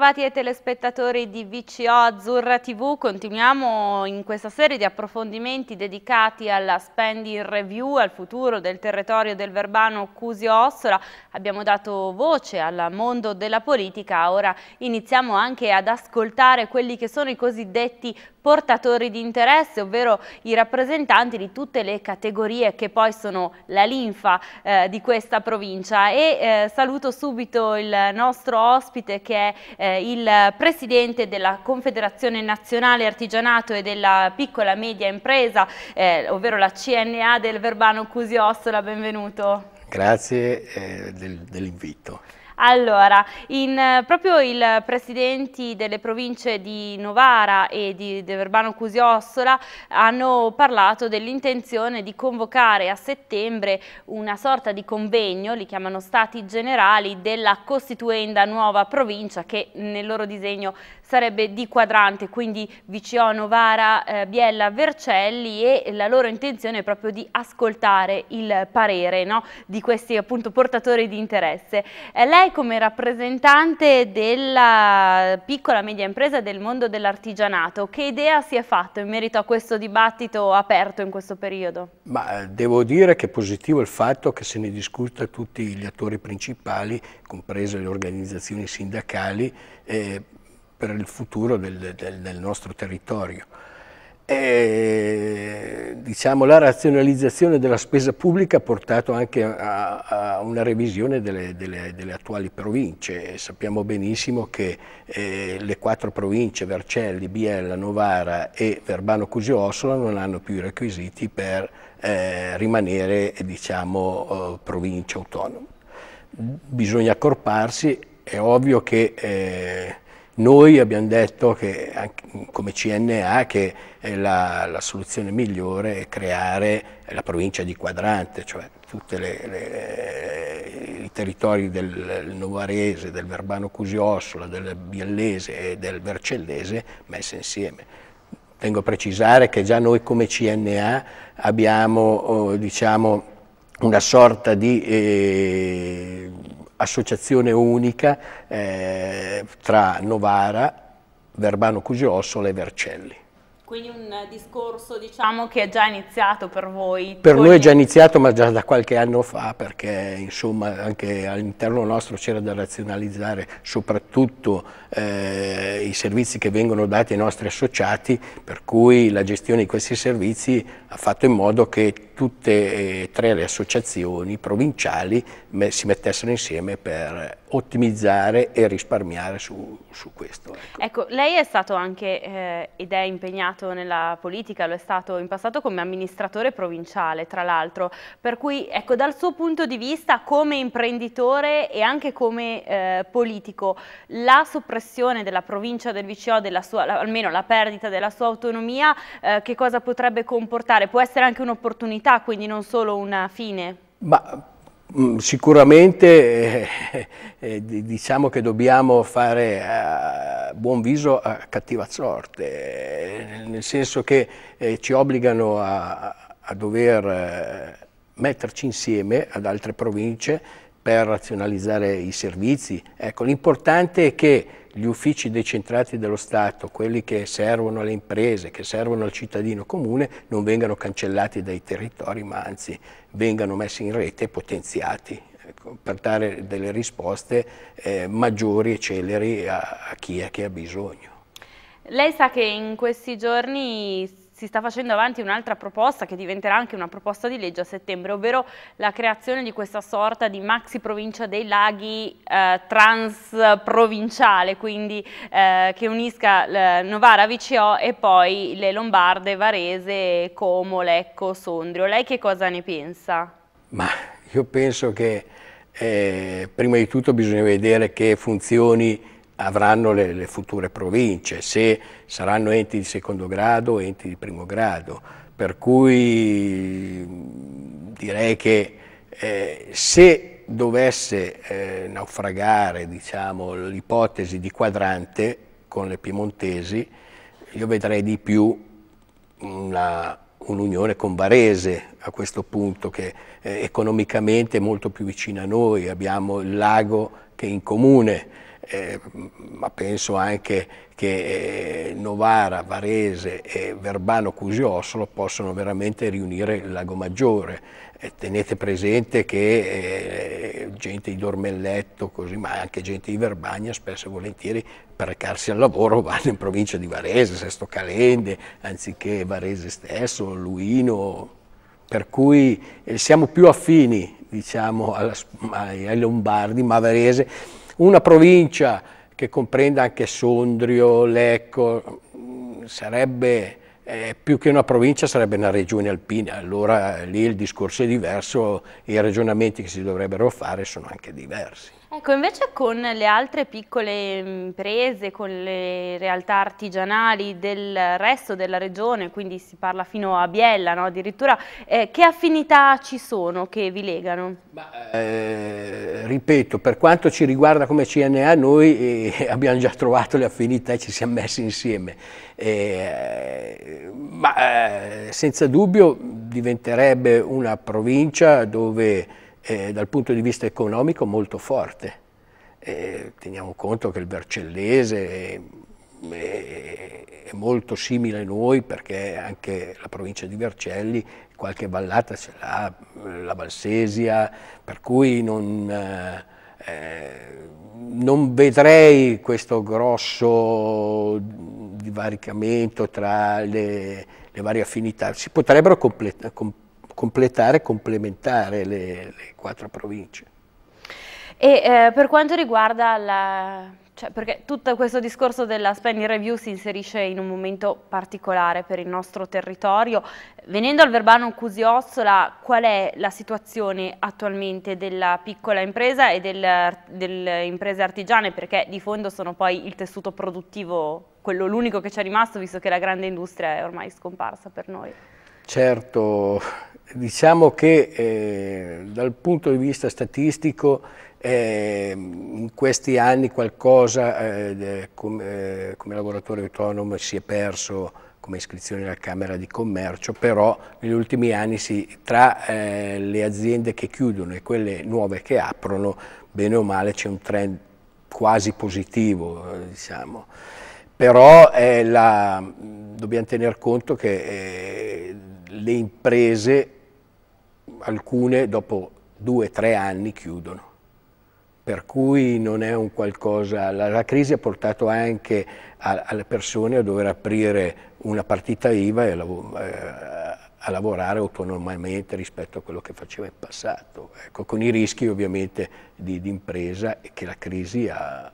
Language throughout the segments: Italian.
Bentrovati ai telespettatori di VCO Azzurra TV, continuiamo in questa serie di approfondimenti dedicati alla spending review, al futuro del territorio del Verbano Cusio-Ossola. Abbiamo dato voce al mondo della politica, ora iniziamo anche ad ascoltare quelli che sono i cosiddetti portatori di interesse, ovvero i rappresentanti di tutte le categorie che poi sono la linfa eh, di questa provincia e eh, saluto subito il nostro ospite che è eh, il presidente della Confederazione Nazionale Artigianato e della Piccola Media Impresa, eh, ovvero la CNA del Verbano Cusi Ossola, benvenuto. Grazie eh, del, dell'invito. Allora, in, eh, proprio i presidenti delle province di Novara e di, di Verbano Cusiossola hanno parlato dell'intenzione di convocare a settembre una sorta di convegno, li chiamano stati generali, della costituenda nuova provincia che nel loro disegno sarebbe di quadrante, quindi VCO Novara, eh, Biella, Vercelli e la loro intenzione è proprio di ascoltare il parere no, di questi appunto portatori di interesse. Eh, lei come rappresentante della piccola e media impresa del mondo dell'artigianato, che idea si è fatta in merito a questo dibattito aperto in questo periodo? Ma eh, devo dire che è positivo il fatto che se ne discuta tutti gli attori principali, comprese le organizzazioni sindacali, eh, per il futuro del, del, del nostro territorio. E, diciamo, la razionalizzazione della spesa pubblica ha portato anche a, a una revisione delle, delle, delle, attuali province. Sappiamo benissimo che eh, le quattro province, Vercelli, Biella, Novara e Verbano Cusio Ossola, non hanno più i requisiti per eh, rimanere diciamo, eh, province autonome. Bisogna accorparsi, è ovvio che eh, noi abbiamo detto che, come CNA che la, la, soluzione migliore è creare la provincia di Quadrante, cioè tutti i territori del Novarese, del Verbano Cusiossola, del Biellese e del Vercellese messi insieme. Tengo a precisare che già noi come CNA abbiamo oh, diciamo, una sorta di... Eh, associazione unica eh, tra Novara, Verbano Cusiossola e Vercelli. Quindi un discorso diciamo, che è già iniziato per voi? Per noi è già iniziato ma già da qualche anno fa perché insomma anche all'interno nostro c'era da razionalizzare soprattutto eh, i servizi che vengono dati ai nostri associati per cui la gestione di questi servizi ha fatto in modo che tutte e eh, tre le associazioni provinciali si mettessero insieme per ottimizzare e risparmiare su, su questo. Ecco. ecco. lei è stato anche eh, ed è impegnato nella politica, lo è stato in passato come amministratore provinciale tra l'altro, per cui ecco, dal suo punto di vista come imprenditore e anche come eh, politico la soppressione della provincia del VCO, della sua, la, almeno la perdita della sua autonomia, eh, che cosa potrebbe comportare? Può essere anche un'opportunità finalità, quindi non solo una fine? Ma, mm, sicuramente eh, eh, diciamo che dobbiamo fare eh, buon viso a cattiva sorte, eh, nel senso che eh, ci obbligano a, a dover eh, metterci insieme ad altre province per razionalizzare i servizi. Ecco, l'importante è che gli uffici decentrati dello Stato, quelli che servono alle imprese, che servono al cittadino comune, non vengano cancellati dai territori, ma anzi vengano messi in rete e potenziati ecco, per dare delle risposte eh, maggiori e celeri a, a, chi, è che ha bisogno. Lei sa che in questi giorni si sta facendo avanti un'altra proposta che diventerà anche una proposta di legge a settembre, ovvero la creazione di questa sorta di maxi provincia dei laghi eh, transprovinciale, quindi eh, che unisca eh, Novara, VCO e poi le Lombarde, Varese, Como, Lecco, Sondrio. Lei che cosa ne pensa? Ma io penso che eh, prima di tutto bisogna vedere che funzioni avranno le, le, future province, se saranno enti di secondo grado o enti di primo grado. Per cui direi che eh, se dovesse eh, naufragare diciamo, l'ipotesi di quadrante con le piemontesi, io vedrei di più un'unione un con Varese a questo punto che eh, economicamente è molto più vicina a noi, abbiamo il lago che è in comune, eh, ma penso anche che eh, Novara, Varese e Verbano Cusiossolo possono veramente riunire il Lago Maggiore. Eh, tenete presente che eh, gente di Dormelletto, così, ma anche gente di Verbagna spesso e volentieri per recarsi al lavoro vanno in provincia di Varese, Sesto Calende, anziché Varese stesso, Luino, per cui eh, siamo più affini diciamo, alla, ai, ai Lombardi, ma Varese una provincia che comprenda anche Sondrio, Lecco, mm, sarebbe eh, più che una provincia sarebbe una regione alpina, allora lì il discorso è diverso, i ragionamenti che si dovrebbero fare sono anche diversi. Ecco, invece con le altre piccole imprese, con le realtà artigianali del resto della regione, quindi si parla fino a Biella no? addirittura, eh, che affinità ci sono che vi legano? Ma, eh, ripeto, per quanto ci riguarda come CNA noi eh, abbiamo già trovato le affinità e ci siamo messi insieme. Eh, ma eh, senza dubbio diventerebbe una provincia dove eh, dal punto di vista economico molto forte. teniamo conto che il Vercellese è, è, è, molto simile a noi perché anche la provincia di Vercelli qualche vallata ce l'ha, la Valsesia, per cui non eh, eh, non vedrei questo grosso divaricamento tra le, le varie affinità, si potrebbero completa, com, completare, complementare le, le quattro province. E eh, per quanto riguarda la, cioè, perché tutto questo discorso della spending review si inserisce in un momento particolare per il nostro territorio. Venendo al Verbano Cusiozzola, qual è la situazione attualmente della piccola impresa e del, delle imprese artigiane? Perché di fondo sono poi il tessuto produttivo, quello l'unico che ci è rimasto, visto che la grande industria è ormai scomparsa per noi. Certo, diciamo che eh, dal punto di vista statistico eh, in questi anni qualcosa eh, come, eh, come lavoratore autonomo si è perso come iscrizione alla Camera di Commercio, però negli ultimi anni si, tra eh, le aziende che chiudono e quelle nuove che aprono, bene o male c'è un trend quasi positivo, eh, diciamo. Però eh, la, dobbiamo tener conto che le imprese, alcune dopo due o tre anni chiudono per cui non è un qualcosa, la, la crisi ha portato anche a, alle persone a dover aprire una partita IVA e a, eh, a, lavorare autonomamente rispetto a quello che faceva in passato, ecco, con i rischi ovviamente di, di impresa che la crisi ha,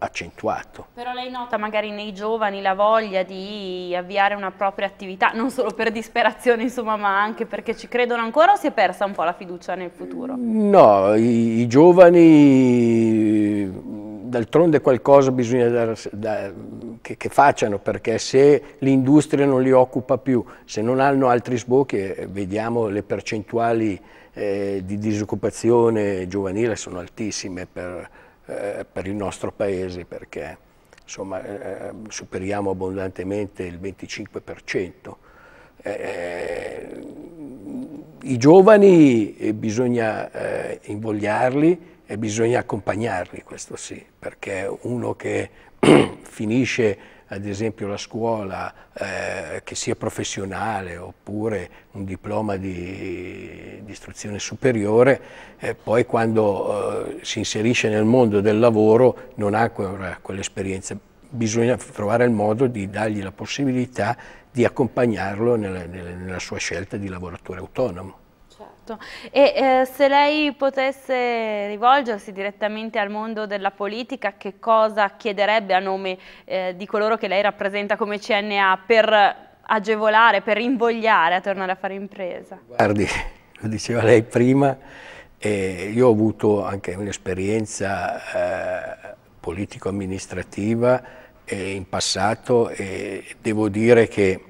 accentuato. Però lei nota magari nei giovani la voglia di avviare una propria attività, non solo per disperazione insomma, ma anche perché ci credono ancora o si è persa un po' la fiducia nel futuro? No, i, i giovani d'altronde qualcosa bisogna dar, da, che, che, facciano, perché se l'industria non li occupa più, se non hanno altri sbocchi, eh, vediamo le percentuali eh, di disoccupazione giovanile sono altissime per, eh, per il nostro Paese perché insomma, eh, eh superiamo abbondantemente il 25%. Eh, eh, I giovani bisogna invogliarli e bisogna accompagnarli, questo sì, perché uno che finisce ad esempio la scuola eh, che sia professionale oppure un diploma di, di istruzione superiore, eh, poi quando eh, si inserisce nel mondo del lavoro non ha quell'esperienza. Bisogna trovare il modo di dargli la possibilità di accompagnarlo nella, nella sua scelta di lavoratore autonomo. Esatto. E eh, se lei potesse rivolgersi direttamente al mondo della politica, che cosa chiederebbe a nome eh, di coloro che lei rappresenta come CNA per agevolare, per invogliare a tornare a fare impresa? Guardi, lo diceva lei prima, eh, io ho avuto anche un'esperienza eh, politico-amministrativa eh, in passato e devo dire che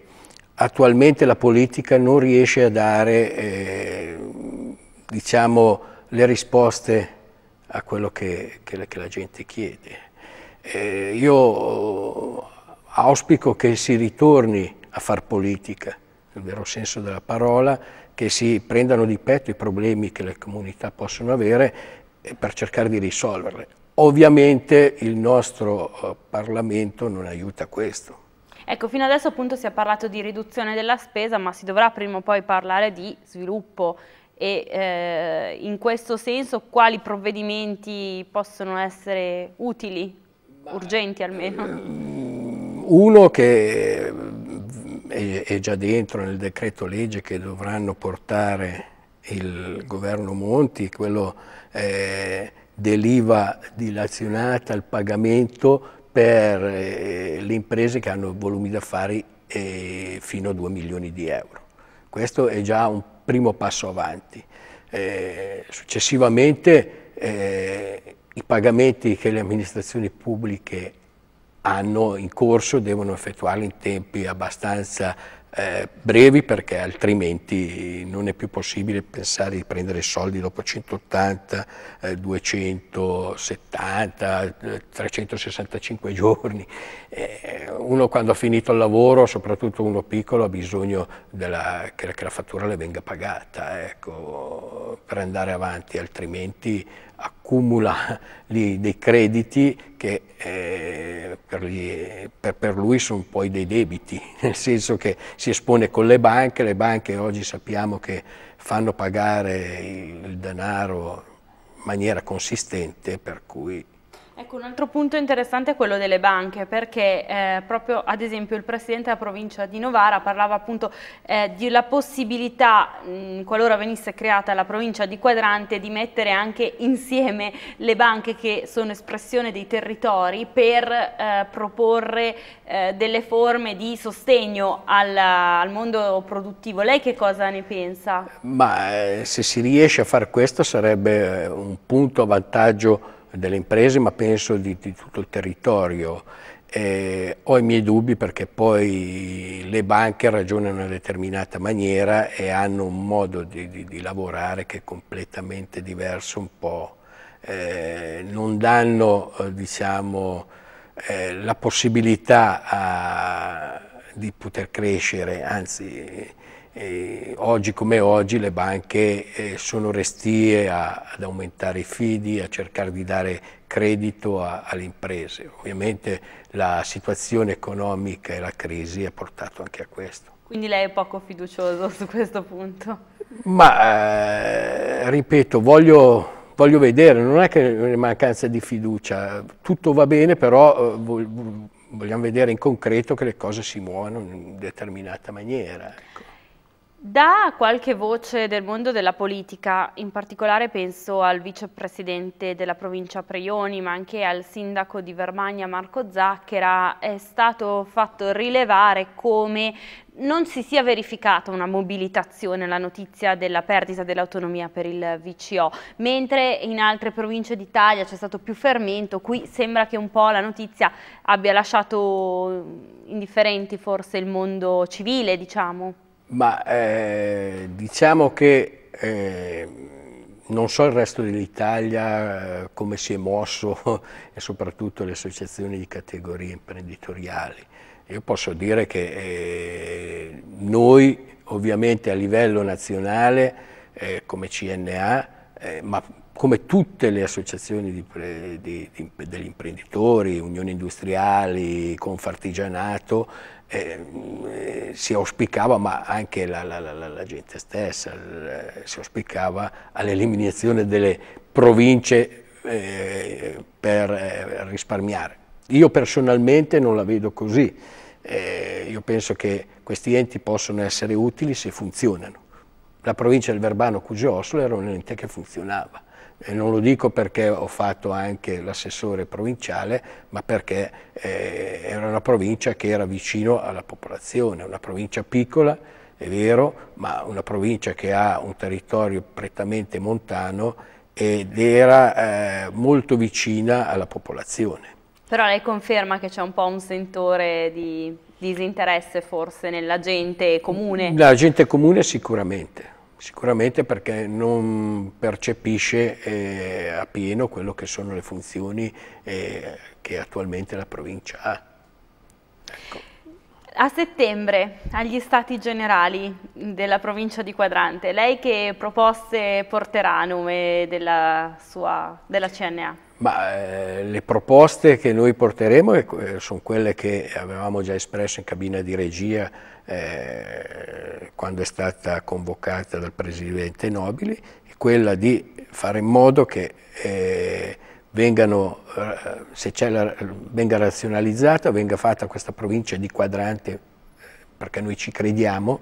attualmente la politica non riesce a dare eh, diciamo, le risposte a quello che, che, che la gente chiede. Eh, io auspico che si ritorni a far politica, nel vero senso della parola, che si prendano di petto i problemi che le comunità possono avere eh, per cercare di risolverli. Ovviamente il nostro eh, Parlamento non aiuta questo. Ecco, fino adesso appunto si è parlato di riduzione della spesa, ma si dovrà prima o poi parlare di sviluppo e eh, in questo senso quali provvedimenti possono essere utili, ma, urgenti almeno? Eh, uno che eh, è, già dentro nel decreto legge che dovranno portare il governo Monti, quello eh, dell'IVA dilazionata, il pagamento per eh, le imprese che hanno volumi d'affari eh, fino a 2 milioni di euro. Questo è già un primo passo avanti. Eh, successivamente i pagamenti che le amministrazioni pubbliche hanno in corso devono effettuarli in tempi abbastanza eh, brevi perché altrimenti non è più possibile pensare di prendere soldi dopo 180, eh, 270, 365 eh, giorni. Eh, uno quando ha finito il lavoro, soprattutto uno piccolo, ha bisogno della, che, che, la fattura le venga pagata ecco, per andare avanti, altrimenti accumula lì dei crediti che eh, per, gli, per, per, lui sono poi dei debiti, nel senso che si espone con le banche, le banche oggi sappiamo che fanno pagare il, il denaro in maniera consistente, per cui Ecco, un altro punto interessante è quello delle banche, perché eh, proprio ad esempio il Presidente della provincia di Novara parlava appunto eh, della possibilità, mh, qualora venisse creata la provincia di Quadrante, di mettere anche insieme le banche che sono espressione dei territori per eh, proporre eh, delle forme di sostegno al, al, mondo produttivo. Lei che cosa ne pensa? Ma eh, se si riesce a fare questo sarebbe eh, un punto a vantaggio delle imprese, ma penso di, di tutto il territorio. Eh, ho i miei dubbi perché poi le banche ragionano in una determinata maniera e hanno un modo di, di, di lavorare che è completamente diverso un po'. Eh, non danno eh, diciamo, eh, la possibilità a, di poter crescere, anzi e oggi come oggi le banche eh, sono restie a, ad aumentare i fidi, a cercare di dare credito a, alle imprese. Ovviamente la situazione economica e la crisi ha portato anche a questo. Quindi lei è poco fiducioso su questo punto? Ma eh, ripeto, voglio, voglio, vedere, non è che è mancanza di fiducia, tutto va bene però... Eh, vogliamo vedere in concreto che le cose si muovono in determinata maniera. Ecco. Da qualche voce del mondo della politica, in particolare penso al vicepresidente della provincia Preioni, ma anche al sindaco di Vermagna Marco Zacchera, è stato fatto rilevare come non si sia verificata una mobilitazione alla notizia della perdita dell'autonomia per il VCO, mentre in altre province d'Italia c'è stato più fermento, qui sembra che un po' la notizia abbia lasciato indifferenti forse il mondo civile, diciamo. Ma eh, diciamo che eh, non so il resto dell'Italia eh, come si è mosso e soprattutto le associazioni di categorie imprenditoriali. Io posso dire che eh, noi ovviamente a livello nazionale eh, come CNA, ma come tutte le associazioni di di, di, degli imprenditori, unioni industriali, confartigianato, eh, eh, si auspicava, ma anche la, la, la, la gente stessa, eh, si auspicava all'eliminazione delle province eh, per eh, risparmiare. Io personalmente non la vedo così, eh, io penso che questi enti possono essere utili se funzionano. La provincia del Verbano-Cusio-Oslo era un ente che funzionava e non lo dico perché ho fatto anche l'assessore provinciale, ma perché eh, era una provincia che era vicino alla popolazione, una provincia piccola, è vero, ma una provincia che ha un territorio prettamente montano ed era eh, molto vicina alla popolazione. Però lei conferma che c'è un po' un sentore di disinteresse forse nella gente comune? La gente comune sicuramente Sicuramente perché non percepisce eh, a quello che sono le funzioni eh, che attualmente la provincia ha. Ecco. A settembre, agli stati generali della provincia di Quadrante, lei che proposte porterà a nome della, sua, della CNA? Ma eh, le proposte che noi porteremo eh, sono quelle che avevamo già espresso in cabina di regia eh, quando è stata convocata dal Presidente Nobili, quella di fare in modo che eh, vengano, eh, se la, venga razionalizzata, venga fatta questa provincia di quadrante, eh, perché noi ci crediamo,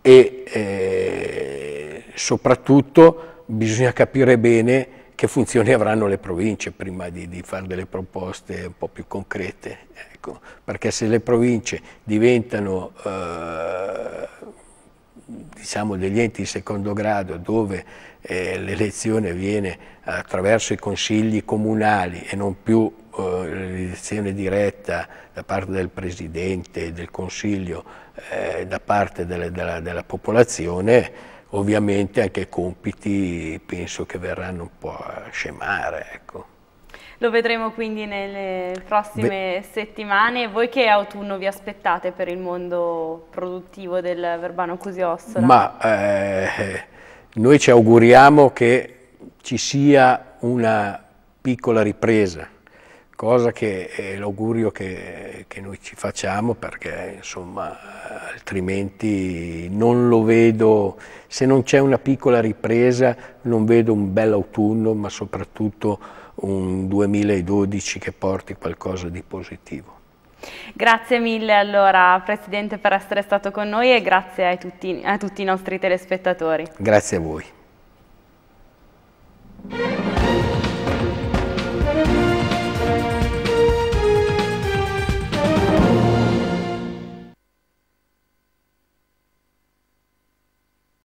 e soprattutto bisogna capire bene che funzioni avranno le province prima di, di fare delle proposte un po' più concrete, ecco. perché se le province diventano eh, diciamo degli enti di secondo grado dove eh, l'elezione viene attraverso i consigli comunali e non più eh, l'elezione diretta da parte del Presidente, del Consiglio, eh, da parte delle, della, della popolazione, ovviamente anche i compiti penso che verranno un po' a scemare. Ecco. Lo vedremo quindi nelle prossime Beh, settimane. Voi che autunno vi aspettate per il mondo produttivo del Verbano Cusiossola? Ma eh, noi ci auguriamo che ci sia una piccola ripresa cosa che è l'augurio che, che, noi ci facciamo perché insomma altrimenti non lo vedo, se non c'è una piccola ripresa non vedo un bel autunno ma soprattutto un 2012 che porti qualcosa di positivo. Grazie mille allora Presidente per essere stato con noi e grazie a tutti, a tutti i nostri telespettatori. Grazie a voi.